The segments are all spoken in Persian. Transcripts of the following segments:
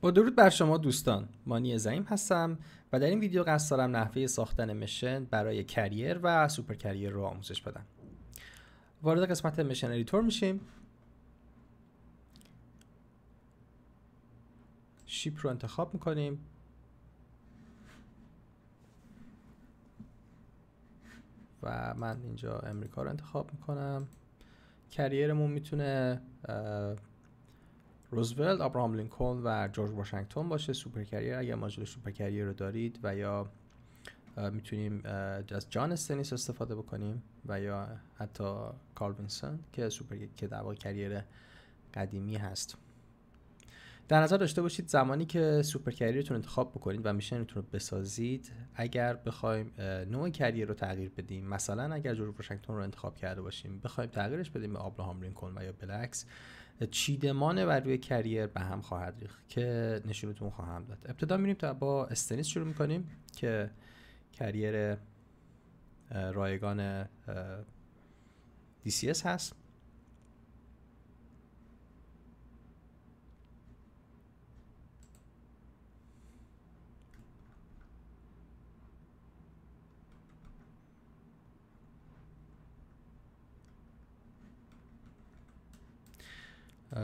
با درود بر شما دوستان مانی زعیم هستم و در این ویدیو قصد دارم نحوه ساختن مشن برای کریر و سوپر کریر رو آموزش بدم وارد قسمت مشن ادیتور میشیم شیپ رو انتخاب میکنیم و من اینجا امریکا رو انتخاب میکنم کریرمون میتونه روزولت، ابراهام لینکلن و جورج واشنگتن باشه سوپر کریر اگر ماجل سوپر کریر رو دارید و یا میتونیم از جان استنیس استفاده بکنیم و یا حتی کالوینسون که سوپر که در کریر قدیمی هست در نظر داشته باشید زمانی که سوپر کریرتون انتخاب بکنید و میشنتون رو بسازید اگر بخوایم نوع کریر رو تغییر بدیم مثلا اگر جورج واشنگتن رو انتخاب کرده باشیم بخوایم تغییرش بدیم به ابراهام لینکلن و یا بلکس چیدمان بر روی کریر به هم خواهد ریخت که نشونتون خواهم داد ابتدا میریم تا با استنیس شروع میکنیم که کریر رایگان DCS هست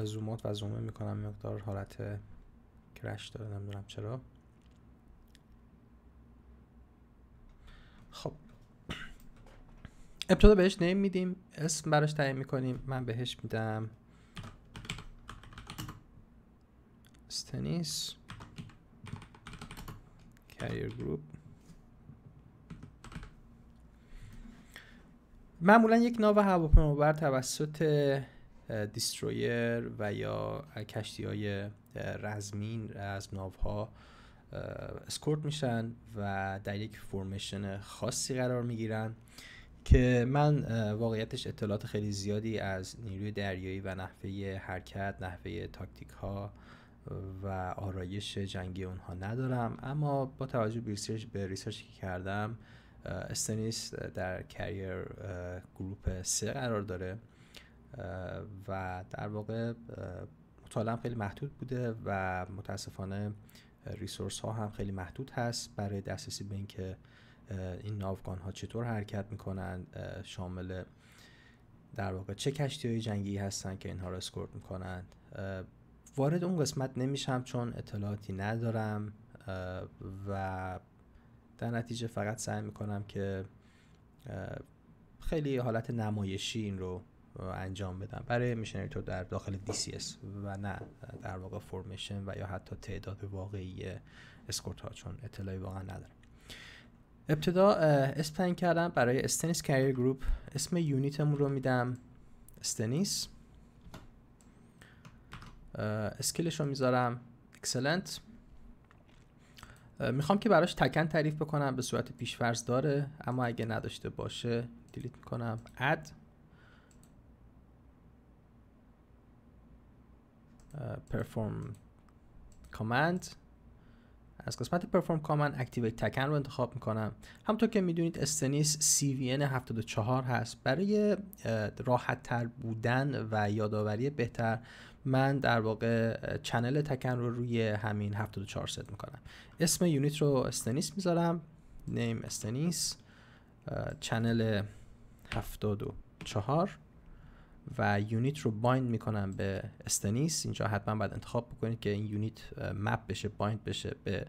زومات و زومه میکنم مقدار حالت کرش داره نمیدونم چرا خب ابتدا بهش نیم میدیم اسم براش تعیین میکنیم من بهش میدم استنیس کریر گروپ معمولا یک ناو هواپیمابر توسط دیسترویر و یا کشتی های رزمین از ها اسکورت میشن و در یک فورمیشن خاصی قرار میگیرن که من واقعیتش اطلاعات خیلی زیادی از نیروی دریایی و نحوه حرکت نحوه تاکتیک ها و آرایش جنگی اونها ندارم اما با توجه به ریسرچ به ریسرچی که کردم استنیس در کریر گروپ سه قرار داره و در واقع مطالعه خیلی محدود بوده و متاسفانه ریسورس ها هم خیلی محدود هست برای دسترسی به اینکه این ناوگان ها چطور حرکت میکنن شامل در واقع چه کشتی های جنگی هستن که اینها را اسکورت میکنند وارد اون قسمت نمیشم چون اطلاعاتی ندارم و در نتیجه فقط سعی میکنم که خیلی حالت نمایشی این رو انجام بدم برای میشنری تو در داخل DCS و نه در واقع فرمیشن و یا حتی تعداد واقعی اسکورت ها چون اطلاعی واقعا ندارم ابتدا اسم کردم برای استنیس کریر گروپ اسم یونیتمون رو میدم استنیس اسکیلش رو میذارم اکسلنت میخوام که براش تکن تعریف بکنم به صورت پیشفرز داره اما اگه نداشته باشه دیلیت میکنم اد Uh, perform کامند از قسمت پرفورم کامند اکتیویت تکن رو انتخاب میکنم همطور که میدونید استنیس CVN 74 هست برای راحت تر بودن و یادآوری بهتر من در واقع چنل تکن رو روی همین 74 ست میکنم اسم یونیت رو استنیس میذارم نیم استنیس چنل 74 و یونیت رو بایند میکنم به استنیس اینجا حتما باید انتخاب بکنید که این یونیت مپ بشه بایند بشه به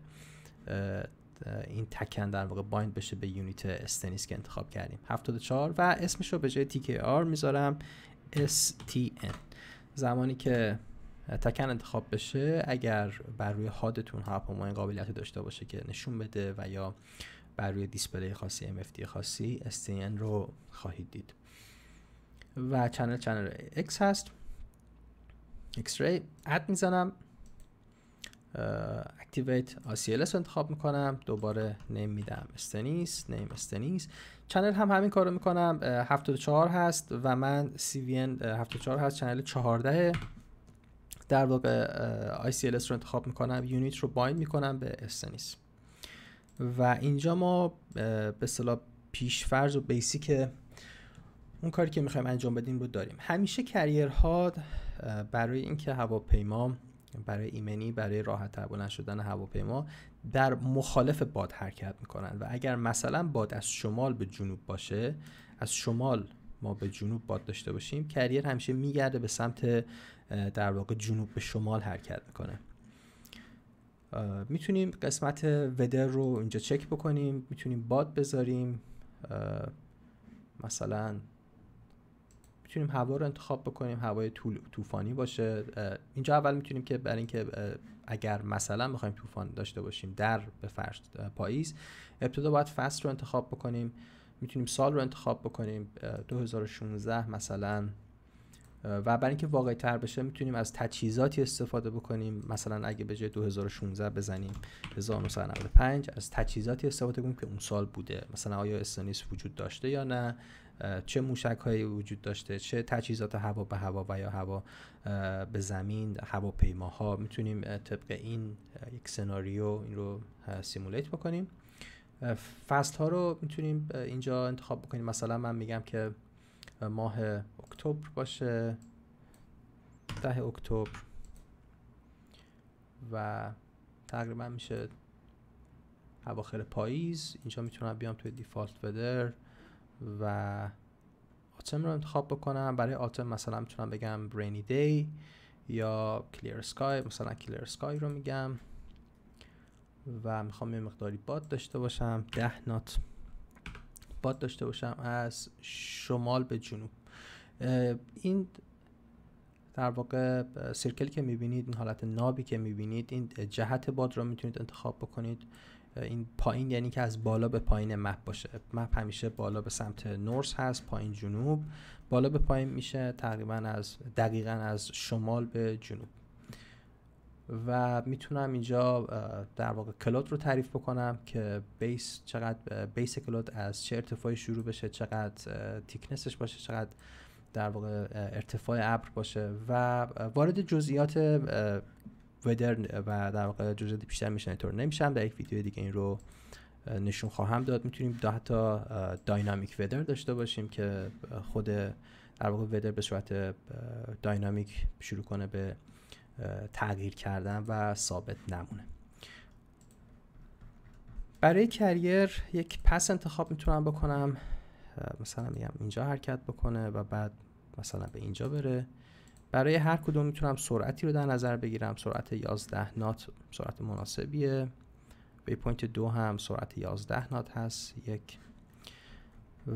این تکن در واقع بایند بشه به یونیت استنیس که انتخاب کردیم 74 و اسمش رو به جای TKR میذارم STN زمانی که تکن انتخاب بشه اگر بر روی هادتون هاپما این قابلیت داشته باشه که نشون بده و یا بر روی دیسپلی خاصی mFT خاصی STN رو خواهید دید و چنل چنل X هست X ray اد میزنم اکتیویت ACLS رو انتخاب میکنم دوباره نیم میدم استنیس نیم استنیس چنل هم همین کارو میکنم 74 هست و من CVN 74 هست چنل 14 در واقع ICLS رو انتخاب میکنم یونیت رو بایند میکنم به استنیس و اینجا ما به پیش فرض و بیسیک اون کاری که میخوایم انجام بدیم رو داریم همیشه کریرها برای اینکه هواپیما برای ایمنی برای راحت بلند شدن هواپیما در مخالف باد حرکت میکنن و اگر مثلا باد از شمال به جنوب باشه از شمال ما به جنوب باد داشته باشیم کریر همیشه میگرده به سمت در واقع جنوب به شمال حرکت میکنه میتونیم قسمت ودر رو اینجا چک بکنیم میتونیم باد بذاریم مثلا میتونیم هوا رو انتخاب بکنیم هوای طوفانی باشه اینجا اول میتونیم که برای اینکه اگر مثلا بخوایم طوفان داشته باشیم در به فرض پاییز ابتدا باید فصل رو انتخاب بکنیم میتونیم سال رو انتخاب بکنیم 2016 مثلا و برای اینکه واقعی تر بشه میتونیم از تجهیزاتی استفاده بکنیم مثلا اگه به جای 2016 بزنیم 1995 از تجهیزاتی استفاده کنیم که اون سال بوده مثلا آیا استانیس وجود داشته یا نه چه موشک هایی وجود داشته چه تجهیزات هوا به هوا و یا هوا به زمین هواپیماها میتونیم طبق این یک سناریو این رو سیمولیت بکنیم فصل ها رو میتونیم اینجا انتخاب بکنیم مثلا من میگم که ماه اکتبر باشه ده اکتبر و تقریبا میشه اواخر پاییز اینجا میتونم بیام توی دیفالت ودر و آتم رو انتخاب بکنم برای آتم مثلا میتونم بگم رینی دی یا کلیر سکای مثلا کلیر سکای رو میگم و میخوام یه مقداری باد داشته باشم ده نات باد داشته باشم از شمال به جنوب این در واقع سرکلی که میبینید این حالت نابی که میبینید این جهت باد رو میتونید انتخاب بکنید این پایین یعنی که از بالا به پایین مپ باشه مپ همیشه بالا به سمت نورس هست پایین جنوب بالا به پایین میشه تقریبا از دقیقا از شمال به جنوب و میتونم اینجا در واقع کلود رو تعریف بکنم که بیس چقدر بیس کلود از چه ارتفاعی شروع بشه چقدر تیکنسش باشه چقدر در واقع ارتفاع ابر باشه و وارد جزئیات ودر و در واقع جزئیات بیشتر میشن اینطور نمیشن در یک ویدیو دیگه این رو نشون خواهم داد میتونیم دا حتی داینامیک ودر داشته باشیم که خود در واقع ودر به صورت داینامیک شروع کنه به تغییر کردن و ثابت نمونه برای کریر یک پس انتخاب میتونم بکنم مثلا میگم اینجا حرکت بکنه و بعد مثلا به اینجا بره برای هر کدوم میتونم سرعتی رو در نظر بگیرم سرعت 11 نات سرعت مناسبیه پوینت دو هم سرعت 11 نات هست یک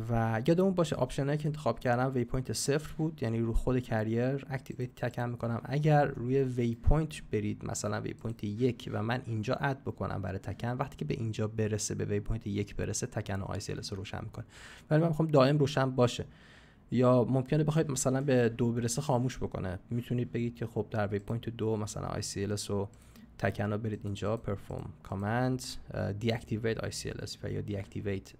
و یادمون باشه آپشنایی که انتخاب کردم وی پوینت صفر بود یعنی رو خود کریر اکتیویت تکن میکنم اگر روی وی پوینت برید مثلا وی پوینت یک و من اینجا اد بکنم برای تکن وقتی که به اینجا برسه به وی پوینت یک برسه تکن و آیسیلس روشن میکنه ولی من میخوام دائم روشن باشه یا ممکنه بخواید مثلا به دو برسه خاموش بکنه میتونید بگید که خب در وی پوینت دو مثلا ICLS رو تکنا برید اینجا پرفورم کامند deactivate ICLS و یا deactivate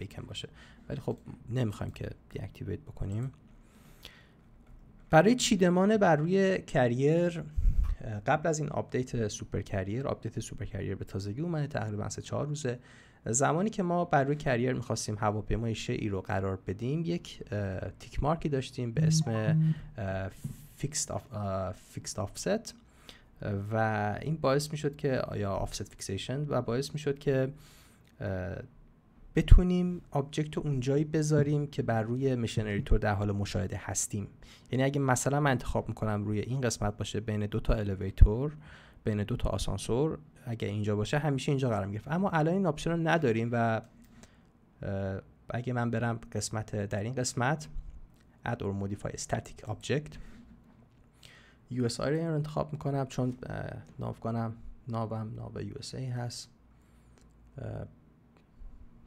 بکن باشه ولی خب نمیخوایم که deactivate بکنیم برای چیدمان بر روی کریر قبل از این آپدیت سوپر کریر آپدیت سوپر کریر به تازگی اومده تقریبا سه چهار روزه زمانی که ما بر روی کریر میخواستیم هواپیمای شعی رو قرار بدیم یک تیک مارکی داشتیم به اسم فیکست آفست و این باعث میشد که یا آفست فیکسیشن و باعث میشد که بتونیم آبجکت رو اونجایی بذاریم که بر روی مشنری تور در حال مشاهده هستیم یعنی اگه مثلا من انتخاب میکنم روی این قسمت باشه بین دو تا الیویتور بین دو تا آسانسور اگه اینجا باشه همیشه اینجا قرار میگرفت اما الان این آپشن رو نداریم و اگه من برم قسمت در این قسمت add or modify static object USA رو انتخاب میکنم چون ناو کنم ناوم ناو USA هست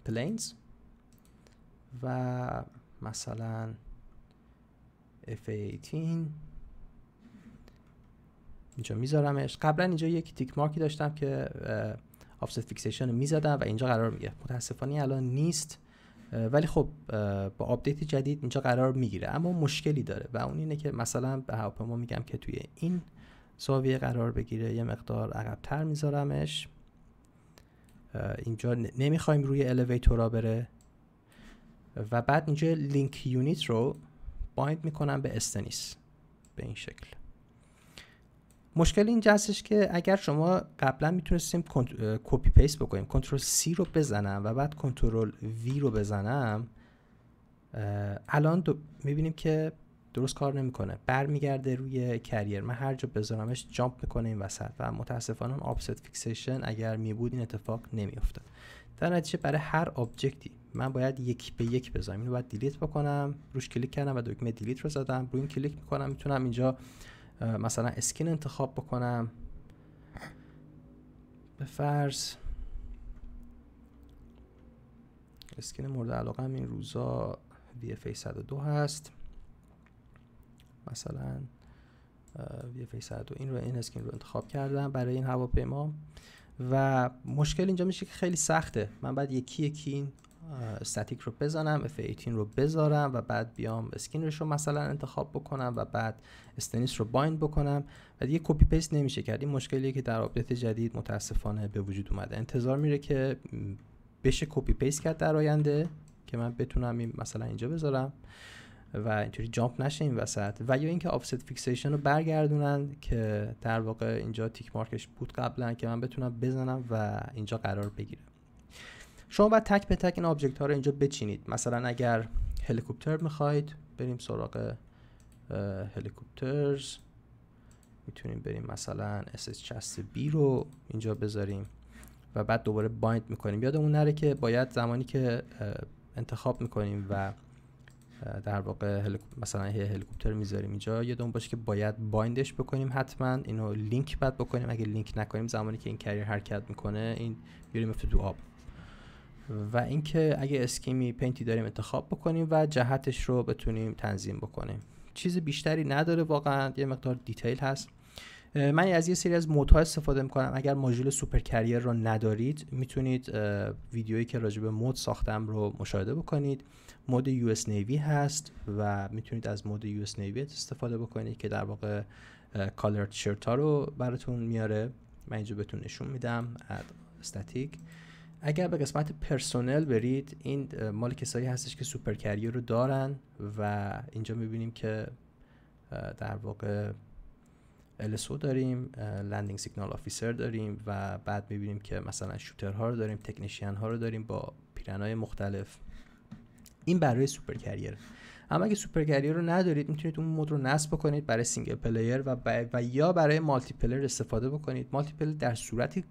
planes و مثلا F18 اینجا میذارمش قبلا اینجا یک تیک مارکی داشتم که آفست فیکسیشن میزدم و اینجا قرار میگه متاسفانه الان نیست ولی خب با آپدیت جدید اینجا قرار میگیره اما مشکلی داره و اون اینه که مثلا به هواپیما میگم که توی این زاویه قرار بگیره یه مقدار عقبتر میذارمش اینجا نمیخوایم روی الیویتورا بره و بعد اینجا لینک یونیت رو بایند میکنم به استنیس به این شکل مشکل اینجا هستش که اگر شما قبلا میتونستیم کپی پیست بکنیم کنترل سی رو بزنم و بعد کنترل وی رو بزنم الان میبینیم که درست کار نمیکنه برمیگرده روی کریر من هر جا بذارمش جامپ میکنه این وسط و متاسفانه آبست فیکسیشن اگر می بود این اتفاق نمیافتاد در نتیجه برای هر آبجکتی من باید یک به یک بذارم اینو باید دیلیت بکنم روش کلیک کردم و دکمه دیلیت رو زدم روی این کلیک میکنم میتونم اینجا مثلا اسکین انتخاب بکنم به فرض اسکین مورد علاقه هم این روزا VFA 102 هست مثلا VFA 102 این رو این اسکین رو انتخاب کردم برای این هواپیما و مشکل اینجا میشه که خیلی سخته من بعد یکی یکی این استاتیک رو بزنم F18 رو بذارم و بعد بیام اسکینرش رو مثلا انتخاب بکنم و بعد استنیس رو بایند بکنم و دیگه کپی پیست نمیشه کرد این مشکلیه که در آپدیت جدید متاسفانه به وجود اومده انتظار میره که بشه کپی پیست کرد در آینده که من بتونم این مثلا اینجا بذارم و اینطوری جامپ نشه این وسط و یا اینکه آفست فیکسیشن رو برگردونن که در واقع اینجا تیک مارکش بود قبلا که من بتونم بزنم و اینجا قرار بگیرم. شما باید تک به تک این آبجکت ها رو اینجا بچینید مثلا اگر هلیکوپتر میخواید بریم سراغ هلیکوپترز میتونیم بریم مثلا SS چست B رو اینجا بذاریم و بعد دوباره بایند میکنیم یادمون نره که باید زمانی که انتخاب میکنیم و در واقع مثلا هلیکوپتر میذاریم اینجا یادمون باشه که باید بایندش بکنیم حتما اینو لینک بعد بکنیم اگه لینک نکنیم زمانی که این کریر حرکت میکنه این میریم تو آب و اینکه اگه اسکیمی پینتی داریم انتخاب بکنیم و جهتش رو بتونیم تنظیم بکنیم چیز بیشتری نداره واقعا یه مقدار دیتیل هست من از یه سری از مودها استفاده میکنم اگر ماژول سوپر کریر رو ندارید میتونید ویدیویی که راجع به مود ساختم رو مشاهده بکنید مود یو اس نیوی هست و میتونید از مود یو اس نیوی استفاده بکنید که در واقع کالر شرت ها رو براتون میاره من اینجا بهتون نشون میدم استاتیک اگر به قسمت پرسونل برید این مال کسایی هستش که سوپر کریر رو دارن و اینجا میبینیم که در واقع LSO داریم لندینگ سیگنال آفیسر داریم و بعد میبینیم که مثلا شوترها رو داریم تکنیشین ها رو داریم با پیرنهای مختلف این برای سوپر کریر اما اگه سوپر کریر رو ندارید میتونید اون مود رو نصب کنید برای سینگل پلیر و, و یا برای مالتی استفاده بکنید مالتی پلیر در صورتی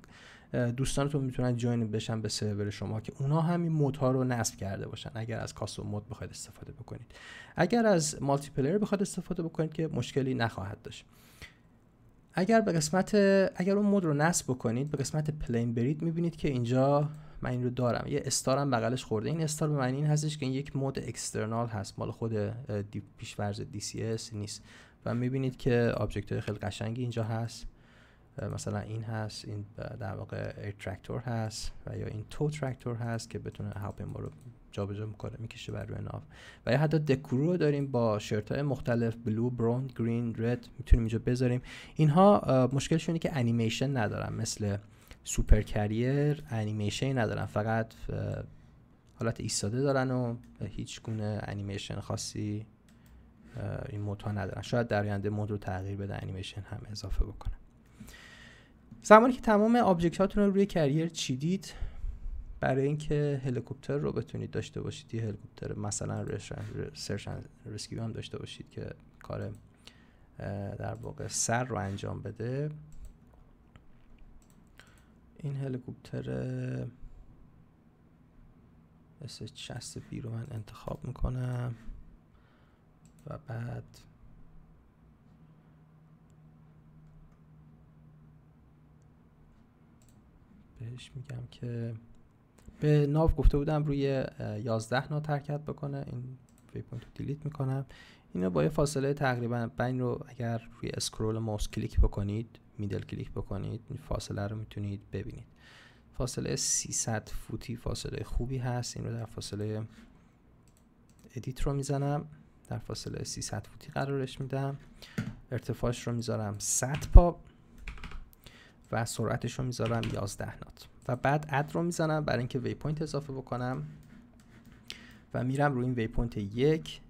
دوستانتون میتونن جوین بشن به سرور شما که اونا همین این مودها رو نصب کرده باشن اگر از کاستوم مود بخواید استفاده بکنید اگر از مالتی پلیر بخواید استفاده بکنید که مشکلی نخواهد داشت اگر به قسمت اگر اون مود رو نصب بکنید به قسمت پلین برید میبینید که اینجا من این رو دارم یه استار هم بغلش خورده این استار به معنی این هستش که این یک مود اکسترنال هست مال خود پیشورز DCS نیست و میبینید که آبجکت های خیلی قشنگی اینجا هست مثلا این هست این در واقع ایر ترکتور هست و یا این تو ترکتور هست که بتونه هاپ ما رو جابجا میکنه میکشه بر روی و یا حتی دکرو داریم با شرط های مختلف بلو براون گرین رد میتونیم اینجا بذاریم اینها مشکلش اینه که انیمیشن ندارن مثل سوپر کریر انیمیشن ندارن فقط حالت ایستاده دارن و هیچ گونه انیمیشن خاصی این مودها ندارن شاید در آینده مود رو تغییر بده انیمیشن هم اضافه بکنه. زمانی که تمام آبجکت هاتون رو روی کریر چیدید برای اینکه هلیکوپتر رو بتونید داشته باشید یه هلیکوپتر مثلا سرچ رسکیو هم داشته باشید که کار در واقع سر رو انجام بده این هلیکوپتر مثل 60 بی رو من انتخاب میکنم و بعد بهش میگم که به ناو گفته بودم روی 11 نات حرکت بکنه این وی پوینت دیلیت میکنم اینو با یه فاصله تقریبا بین رو اگر روی اسکرول ماوس کلیک بکنید میدل کلیک بکنید این فاصله رو میتونید ببینید فاصله 300 فوتی فاصله خوبی هست این رو در فاصله ادیت رو میزنم در فاصله 300 فوتی قرارش میدم ارتفاعش رو میذارم 100 پا و سرعتش رو میذارم 11 نات و بعد اد رو میزنم برای اینکه وی پوینت اضافه بکنم و میرم روی این وی پوینت یک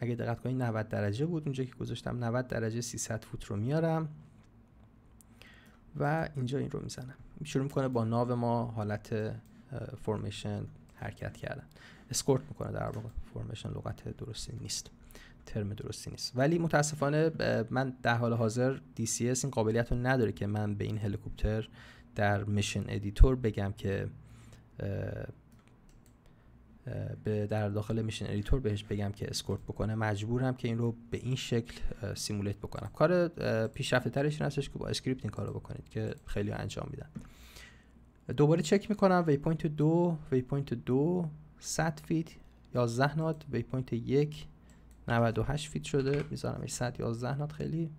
اگه دقت کنید 90 درجه بود اونجا که گذاشتم 90 درجه 300 فوت رو میارم و اینجا این رو میزنم شروع میکنه با ناو ما حالت فرمیشن حرکت کردن اسکورت میکنه در واقع فرمیشن لغت درستی نیست ترم درستی نیست ولی متاسفانه من در حال حاضر DCS این قابلیت رو نداره که من به این هلیکوپتر در میشن ادیتور بگم که در داخل میشن ادیتور بهش بگم که اسکورت بکنه مجبورم که این رو به این شکل سیمولیت بکنم کار پیشرفته ترش این هستش که با اسکریپت این کار رو بکنید که خیلی انجام میدن دوباره چک میکنم وی پوینت دو وی پوینت دو 100 فیت 11 نات وی پوینت یک 98 فیت شده میذارمش 111 نات خیلی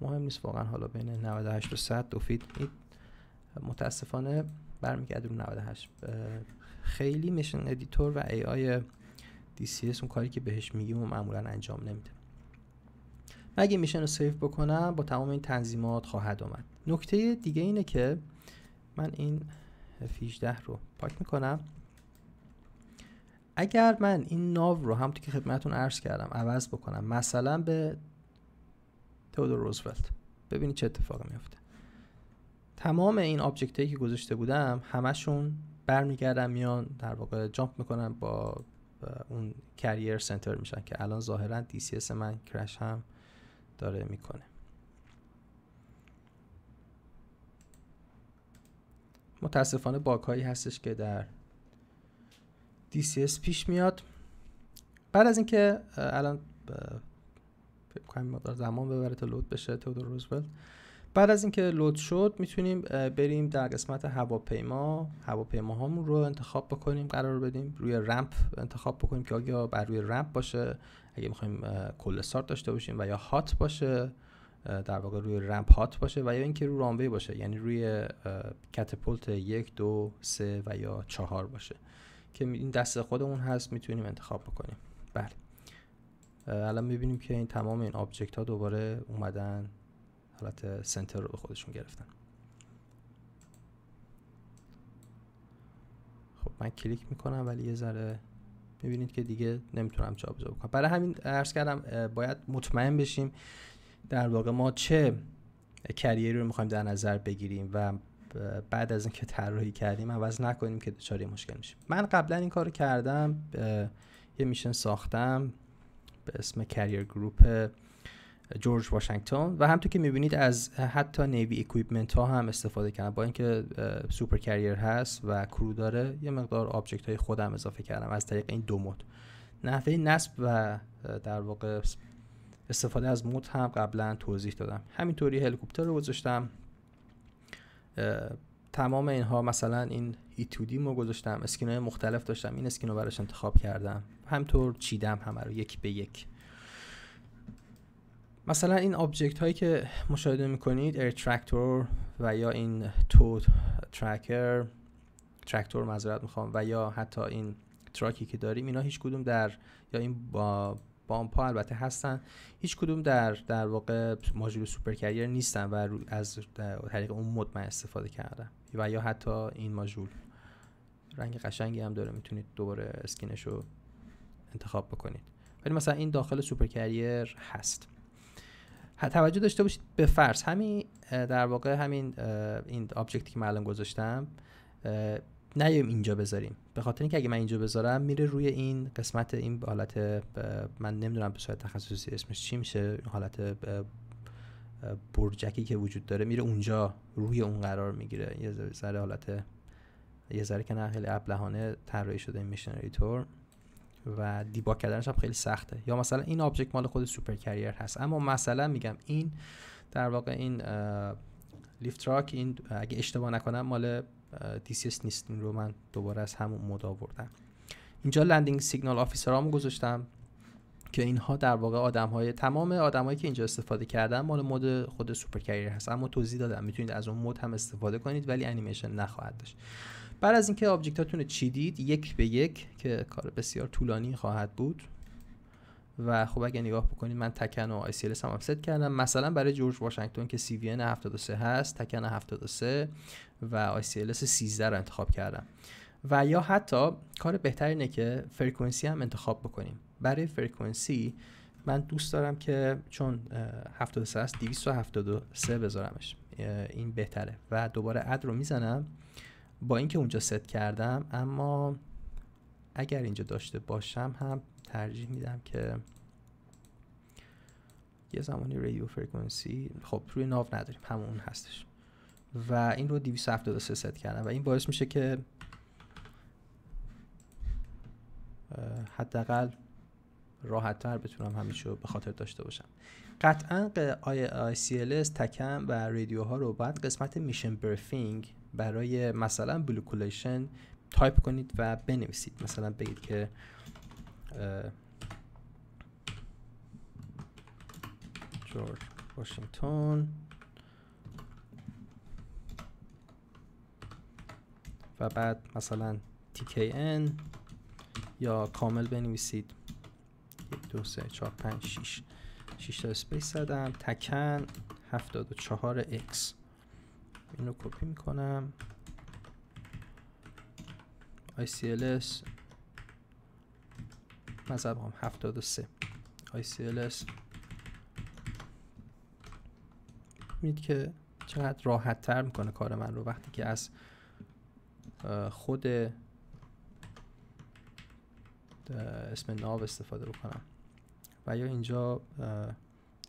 مهم نیست واقعا حالا بین 98 و 100 دو فیت متاسفانه برمیگرده رو 98 خیلی میشن ادیتور و ای آی دی سی اس اون کاری که بهش میگیم و معمولا انجام نمیده مگه اگه میشن رو سیف بکنم با تمام این تنظیمات خواهد آمد نکته دیگه اینه که من این 18 رو پاک میکنم اگر من این ناو رو همونطور که خدمتون عرض کردم عوض بکنم مثلا به تودور روزولت ببینید چه اتفاقی میفته تمام این آبجکت هایی که گذاشته بودم همشون برمیگردن میان در واقع جامپ میکنن با اون کریر سنتر میشن که الان ظاهرا دی سی اس من کرش هم داره میکنه متاسفانه باک هایی هستش که در DCS پیش میاد بعد از اینکه الان فکر کنم زمان ببره تا لود بشه تودور روزولت بعد از اینکه لود شد میتونیم بریم در قسمت هواپیما هواپیما هامون رو انتخاب بکنیم قرار بدیم روی رمپ انتخاب بکنیم که آیا بر روی رمپ باشه اگه میخوایم کل سارت داشته باشیم و یا هات باشه در واقع روی رمپ هات باشه و یا اینکه روی رانوی باشه یعنی روی کتپولت یک دو سه و یا چهار باشه که این دست خودمون هست میتونیم انتخاب بکنیم بله الان میبینیم که این تمام این آبجکت ها دوباره اومدن حالت سنتر رو به خودشون گرفتن خب من کلیک میکنم ولی یه ذره میبینید که دیگه نمیتونم چه بکنم برای همین عرض کردم باید مطمئن بشیم در واقع ما چه کریری رو میخوایم در نظر بگیریم و بعد از اینکه طراحی کردیم عوض نکنیم که دچار مشکل میشیم من قبلا این کارو کردم یه میشن ساختم به اسم کریر گروپ جورج واشنگتن و همطور که میبینید از حتی نیوی اکویپمنت ها هم استفاده کردم با اینکه سوپر کریر هست و کرو داره یه مقدار آبجکت های خودم اضافه کردم از طریق این دو مود نحوه نصب و در واقع استفاده از مود هم قبلا توضیح دادم همینطوری هلیکوپتر رو گذاشتم تمام اینها مثلا این ایتودی رو گذاشتم اسکین های مختلف داشتم این اسکین رو براش انتخاب کردم همطور چیدم همه رو یک به یک مثلا این آبجکت هایی که مشاهده میکنید ایر ترکتور و یا این تو ترکر ترکتور مذارت میخوام و یا حتی این تراکی که داریم اینا هیچ کدوم در یا این با بامپا البته هستن هیچ کدوم در در واقع ماژول سوپر کریر نیستن و از طریق اون مد من استفاده کردم و یا حتی این ماژول رنگ قشنگی هم داره میتونید دوباره اسکینش رو انتخاب بکنید ولی مثلا این داخل سوپر کریر هست توجه داشته باشید به فرض همین در واقع همین این آبجکتی که معلم گذاشتم نیایم اینجا بذاریم به خاطر اینکه اگه من اینجا بذارم میره روی این قسمت این حالت من نمیدونم به صورت تخصصی اسمش چی میشه حالت برجکی که وجود داره میره اونجا روی اون قرار میگیره یه ذره حالت یه ذره که نه خیلی ابلهانه طراحی شده این میشنری تور و دیباک کردنش هم خیلی سخته یا مثلا این آبجکت مال خود سوپر کریر هست اما مثلا میگم این در واقع این لیفت تراک این اگه اشتباه نکنم مال دیسیس نیست رو من دوباره از همون مود آوردم اینجا لندینگ سیگنال هم گذاشتم که اینها در واقع آدم های تمام هایی که اینجا استفاده کردن مال مود خود سوپر کریر هست اما توضیح دادم میتونید از اون مود هم استفاده کنید ولی انیمیشن نخواهد داشت بعد از اینکه آبجکتاتون چیدید یک به یک که کار بسیار طولانی خواهد بود و خب اگه نگاه بکنید من تکن و ICLS هم, هم ست کردم مثلا برای جورج واشنگتن که ان 73 هست تکن 73 و ICLS 13 رو انتخاب کردم و یا حتی کار بهتر اینه که فرکانسی هم انتخاب بکنیم برای فرکانسی من دوست دارم که چون 73 هست 273 بذارمش این بهتره و دوباره اد رو میزنم با اینکه اونجا ست کردم اما اگر اینجا داشته باشم هم ترجیح میدم که یه زمانی رادیو فرکانسی خب روی ناو نداریم همون هستش و این رو 273 ست کردم و این باعث میشه که حداقل راحت تر بتونم همیشه به خاطر داشته باشم قطعا ICLS تکم و ها رو بعد قسمت میشن برفینگ برای مثلا بلوکولیشن تایپ کنید و بنویسید مثلا بگید که جورج uh, جوج و بعد مثلا تیکن یا کامل بنویسید 2 6 6 تا اسپیس دادم تکن 74x رو کپی میکنم icls من زدم 73 ICLS میدید که چقدر راحت تر میکنه کار من رو وقتی که از خود اسم ناو استفاده بکنم و یا اینجا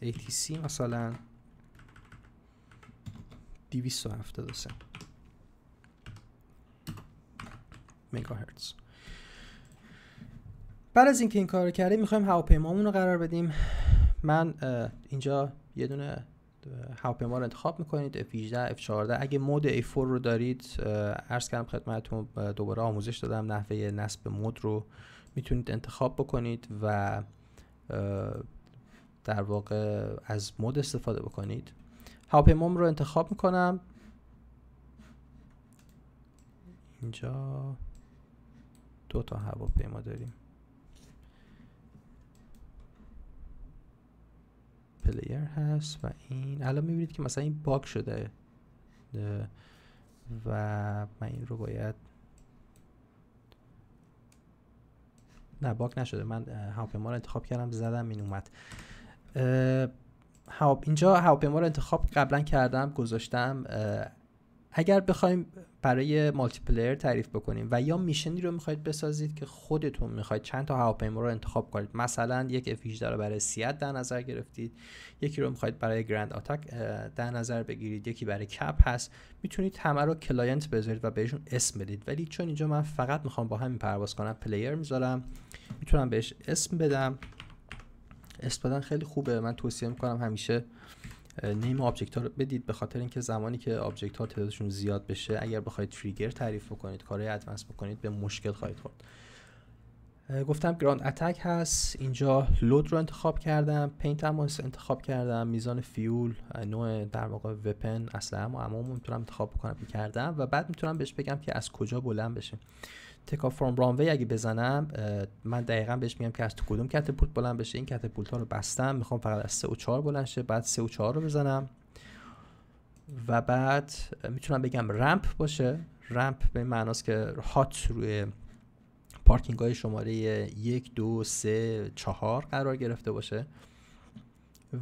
ATC مثلا 273 مگاهرتز بعد از اینکه این کار رو کردیم میخوایم هواپیمامون رو قرار بدیم من اینجا یه دونه هواپیما رو انتخاب میکنید F18 F14 اگه مود a 4 رو دارید عرض کردم خدمتتون دوباره آموزش دادم نحوه نصب مود رو میتونید انتخاب بکنید و در واقع از مود استفاده بکنید هواپیمام رو انتخاب میکنم اینجا دو تا هواپیما داریم پلیر هست و این الان میبینید که مثلا این باک شده و من این رو باید نه باک نشده من هواپیما رو انتخاب کردم زدم این اومد اینجا هواپیما رو انتخاب قبلا کردم گذاشتم اگر بخوایم برای مالتی پلیئر تعریف بکنیم و یا میشنی رو میخواید بسازید که خودتون میخواید چند تا هواپیما رو انتخاب کنید مثلا یک اف رو برای سیت در نظر گرفتید یکی رو میخواید برای گرند آتک در نظر بگیرید یکی برای کپ هست میتونید همه رو کلاینت بذارید و بهشون اسم بدید ولی چون اینجا من فقط میخوام با همین پرواز کنم پلیر میذارم میتونم بهش اسم بدم اسم بدن خیلی خوبه من توصیه میکنم همیشه نیم آبجکت ها رو بدید به خاطر اینکه زمانی که آبجکت ها تعدادشون زیاد بشه اگر بخواید تریگر تعریف بکنید کارهای ادوانس بکنید به مشکل خواهید خورد گفتم گراند اتک هست اینجا لود رو انتخاب کردم پینت هم انتخاب کردم میزان فیول نوع در واقع وپن اصلا اما اما میتونم انتخاب بکنم کردم و بعد میتونم بهش بگم که از کجا بلند بشه تیک آف فرام رانوی اگه بزنم من دقیقا بهش میگم که از تو کدوم کتپولت بلند بشه این کتپولت ها رو بستم میخوام فقط از 3 و 4 بلند شه بعد 3 و 4 رو بزنم و بعد میتونم بگم رمپ باشه رمپ به معناست که هات روی پارکینگ های شماره یک دو سه چهار قرار گرفته باشه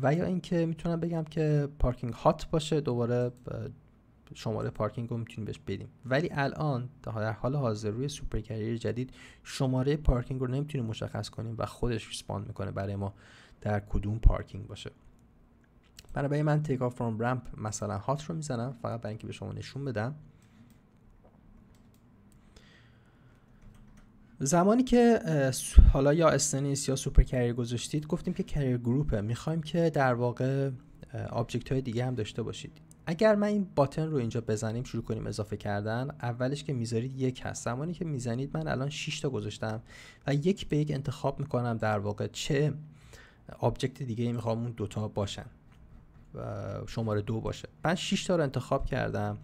و یا اینکه میتونم بگم که پارکینگ هات باشه دوباره شماره پارکینگ رو میتونیم بهش بدیم ولی الان در حال حاضر روی سوپر کریر جدید شماره پارکینگ رو نمیتونیم مشخص کنیم و خودش ریسپاند میکنه برای ما در کدوم پارکینگ باشه برای من تیک آف فرام رمپ مثلا هات رو میزنم فقط برای اینکه به شما نشون بدم زمانی که حالا یا استنیس یا سوپر کریر گذاشتید گفتیم که کریر گروپه میخوایم که در واقع آبجکت های دیگه هم داشته باشید اگر من این باتن رو اینجا بزنیم شروع کنیم اضافه کردن اولش که میذارید یک هست زمانی که میزنید من الان 6 تا گذاشتم و یک به یک انتخاب میکنم در واقع چه آبجکت دیگه میخوام اون دوتا باشن و شماره دو باشه من 6 تا رو انتخاب کردم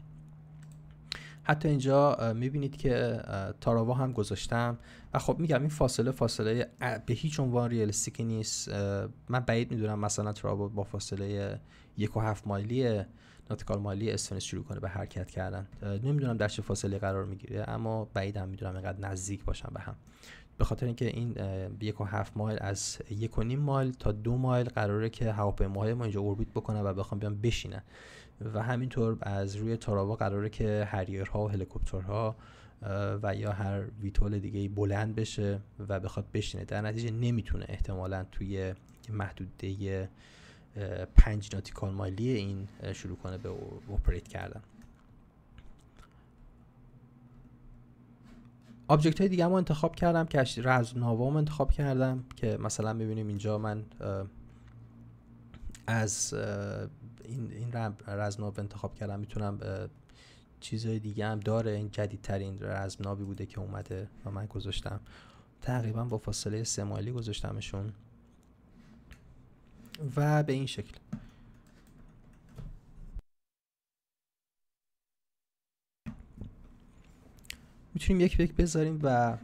حتی اینجا میبینید که تاراوا هم گذاشتم و خب میگم این فاصله فاصله به هیچ عنوان ریالستیک نیست من بعید میدونم مثلا تراوا با فاصله یک و هفت مایلیه ناتیکال مالی استونس شروع کنه به حرکت کردن نمیدونم در چه فاصله قرار میگیره اما بعیدم میدونم اینقدر نزدیک باشن به هم به خاطر اینکه این یک و مایل از یک نیم مایل تا دو مایل قراره که هواپیماهای ما اینجا اوربیت بکنن و بخوام بیان بشینن و همینطور از روی تاراوا قراره که هریرها و هلیکوپترها و یا هر ویتول دیگه بلند بشه و بخواد بشینه در نتیجه نمیتونه احتمالا توی محدوده پنج ناتیکال مالی این شروع کنه به اپریت کردن آبجکت های دیگه انتخاب کردم که رز ناوام انتخاب کردم که مثلا ببینیم اینجا من از این, این انتخاب کردم میتونم چیزهای دیگه هم داره این جدیدترین ناوی بوده که اومده و من گذاشتم تقریبا با فاصله سه مایلی گذاشتمشون و به این شکل میتونیم یک به یک بذاریم و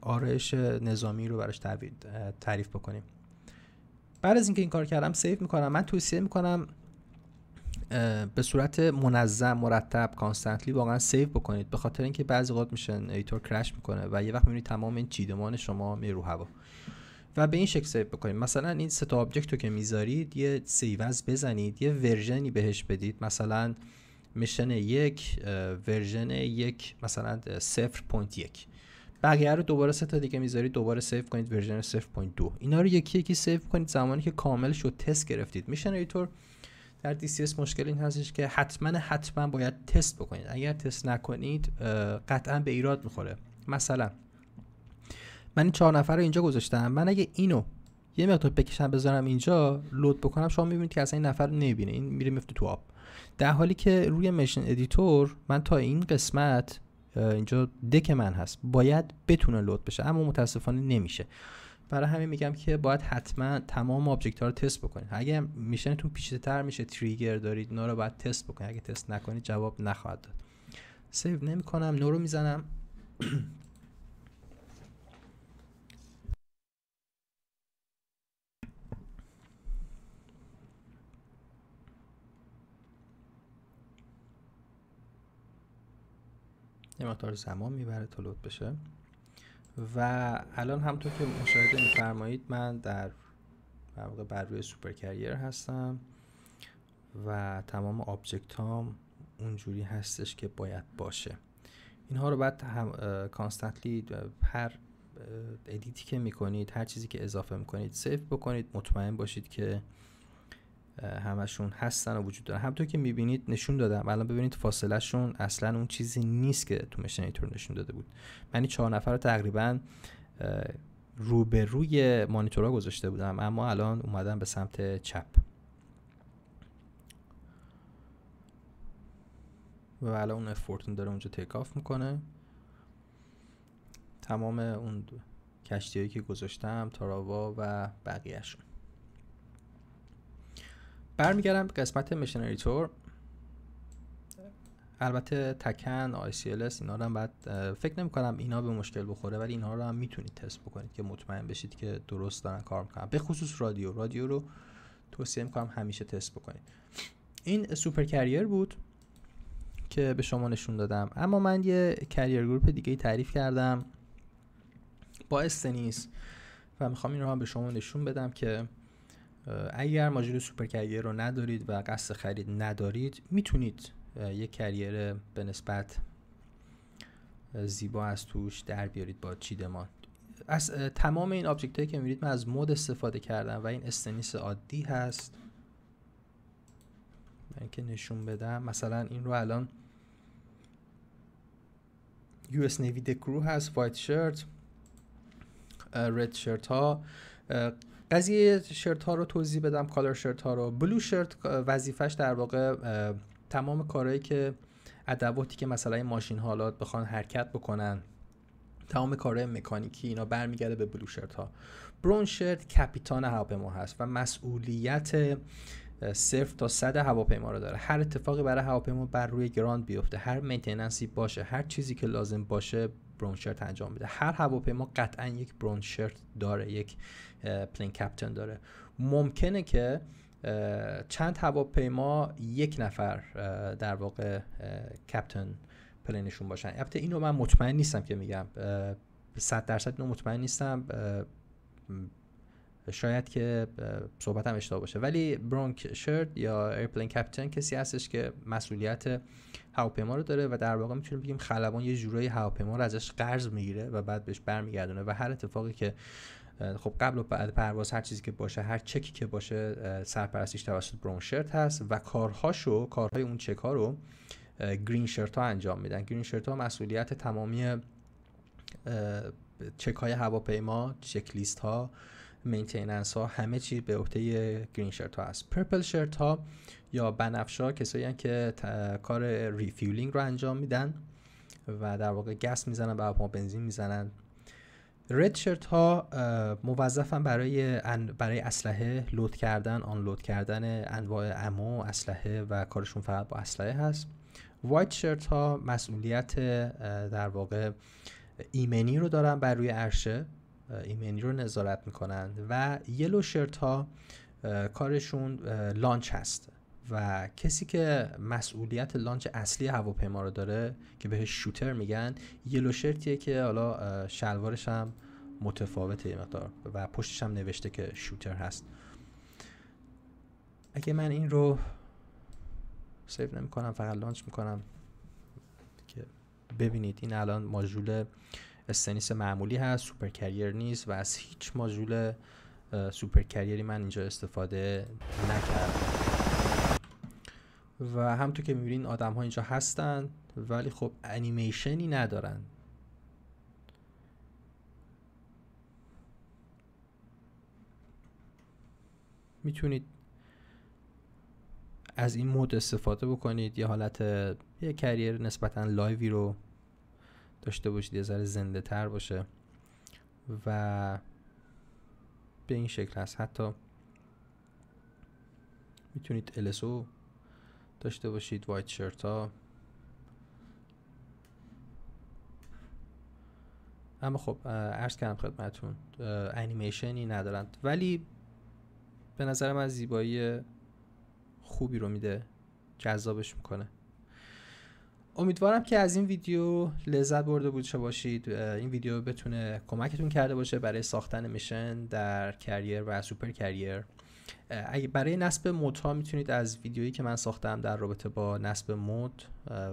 آرایش نظامی رو براش تعریف بکنیم بعد از اینکه این کار کردم سیف میکنم من توصیه میکنم به صورت منظم مرتب کانستنتلی واقعا سیو بکنید به خاطر اینکه بعضی وقت میشن ایتور کرش میکنه و یه وقت میبینید تمام این چیدمان شما میره هوا و به این شکل سیو بکنید مثلا این سه تا آبجکت رو که میذارید یه سیوز بزنید یه ورژنی بهش بدید مثلا میشن یک ورژن یک مثلا 0.1 بقیه رو دوباره سه تا دیگه میذارید دوباره سیو کنید ورژن 0.2 اینا رو یکی یکی سیو کنید زمانی که کامل شد تست گرفتید میشن ایتور در DCS مشکل این هستش که حتما حتما باید تست بکنید اگر تست نکنید قطعا به ایراد میخوره مثلا من این چهار نفر رو اینجا گذاشتم من اگه اینو یه مقدار بکشم بذارم اینجا لود بکنم شما میبینید که اصلا این نفر رو نمیبینه این میره میفته تو آب در حالی که روی مشن ادیتور من تا این قسمت اینجا دک من هست باید بتونه لود بشه اما متاسفانه نمیشه برای همین میگم که باید حتما تمام آبجکت ها رو تست بکنید اگه میشنتون پیچیده تر میشه تریگر دارید اینا رو باید تست بکنید اگه تست نکنید جواب نخواهد داد سیو نمیکنم نو میزنم یه مقدار زمان میبره تا لود بشه و الان همطور که مشاهده میفرمایید من در واقع بر روی سوپر کریر هستم و تمام آبجکت هام اونجوری هستش که باید باشه اینها رو بعد کانستنتلی هر ادیتی که میکنید هر چیزی که اضافه میکنید سیف بکنید مطمئن باشید که همشون هستن و وجود دارن همطور که میبینید نشون دادم الان ببینید فاصله شون اصلا اون چیزی نیست که تو مشنیتور نشون داده بود من یعنی این چهار نفر رو تقریبا روبروی ها گذاشته بودم اما الان اومدم به سمت چپ و الان اون افورتون داره اونجا آف میکنه تمام اون کشتی هایی که گذاشتم تاراوا و بقیهشون برمیگردم به قسمت مشنری تور البته تکن ICLS اینا رو هم بعد فکر نمی کنم اینا به مشکل بخوره ولی اینها رو هم میتونید تست بکنید که مطمئن بشید که درست دارن کار میکنن به خصوص رادیو رادیو رو توصیه میکنم همیشه تست بکنید این سوپر کریر بود که به شما نشون دادم اما من یه کریر گروپ دیگه ای تعریف کردم با استنیس و میخوام این رو هم به شما نشون بدم که اگر ماژول سوپر کریر رو ندارید و قصد خرید ندارید میتونید یک کریر به نسبت زیبا از توش در بیارید با چیدمان از تمام این آبجکت هایی که میبینید من از مود استفاده کردم و این استنیس عادی هست من که نشون بدم مثلا این رو الان یو اس نیوی هست وایت شرت رد شرت ها قضیه شرت ها رو توضیح بدم کالر شرت ها رو بلو شرت وظیفش در واقع تمام کارهایی که ادواتی که مثلا ماشین حالات بخوان حرکت بکنن تمام کارهای مکانیکی اینا برمیگرده به بلو شرت ها برون شرت کپیتان هواپیما هست و مسئولیت صرف تا صد هواپیما رو داره هر اتفاقی برای هواپیما بر روی گراند بیفته هر مینتیننسی باشه هر چیزی که لازم باشه برونشرت انجام میده هر هواپیما قطعا یک شرت داره یک پلین کپتن داره ممکنه که چند هواپیما یک نفر در واقع کپتن پلینشون باشن البته اینو من مطمئن نیستم که میگم 100 درصد اینو مطمئن نیستم شاید که هم اشتباه باشه ولی برونک شرد یا ایرپلین کپتن کسی هستش که مسئولیت هواپیما رو داره و در واقع میتونیم بگیم خلبان یه جورایی هواپیما رو ازش قرض میگیره و بعد بهش برمیگردونه و هر اتفاقی که خب قبل و بعد پرواز هر چیزی که باشه هر چکی که باشه سرپرستیش توسط برونک شرت هست و کارهاشو کارهای اون چک رو گرین شرت ها انجام میدن گرین شرت ها مسئولیت تمامی چک های هواپیما چک لیست ها مینتیننس ها همه چی به عهده گرین شرت ها هست پرپل شرت ها یا بنفش ها کسایی که کار ریفیولینگ رو انجام میدن و در واقع گس میزنن به بنزین میزنن رد شرت ها موظفن برای برای اسلحه لود کردن آن لود کردن انواع امو اسلحه و کارشون فقط با اسلحه هست وایت شرت ها مسئولیت در واقع ایمنی رو دارن بر روی عرشه ایمنی رو نظارت میکنن و یلو شرت ها کارشون لانچ هست و کسی که مسئولیت لانچ اصلی هواپیما رو داره که بهش شوتر میگن یلو شرتیه که حالا شلوارش هم متفاوته یه و پشتش هم نوشته که شوتر هست اگه من این رو سیو نمی کنم فقط لانچ میکنم که ببینید این الان ماژول استنیس معمولی هست سوپر کریر نیست و از هیچ ماجول سوپر کریری من اینجا استفاده نکردم و همطور که میبینین آدم ها اینجا هستن ولی خب انیمیشنی ندارن میتونید از این مود استفاده بکنید یه حالت یه کریر نسبتا لایوی رو داشته باشید یه ذره زنده تر باشه و به این شکل هست حتی میتونید LSO داشته باشید وایت شرت ها اما خب ارز کردم خدمتون انیمیشنی ندارند ولی به نظر من زیبایی خوبی رو میده جذابش میکنه امیدوارم که از این ویدیو لذت برده بوده باشید این ویدیو بتونه کمکتون کرده باشه برای ساختن میشن در کریر و سوپر کریر اگه برای نصب ها میتونید از ویدیویی که من ساختم در رابطه با نصب مود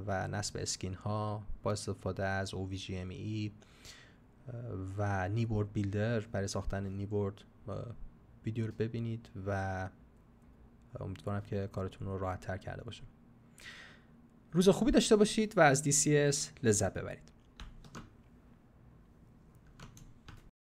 و نصب اسکین ها با استفاده از OVGME و نیبورد بیلدر برای ساختن نیبورد ویدیو رو ببینید و امیدوارم که کارتون رو راحت تر کرده باشه روز خوبی داشته باشید و از DCS لذت ببرید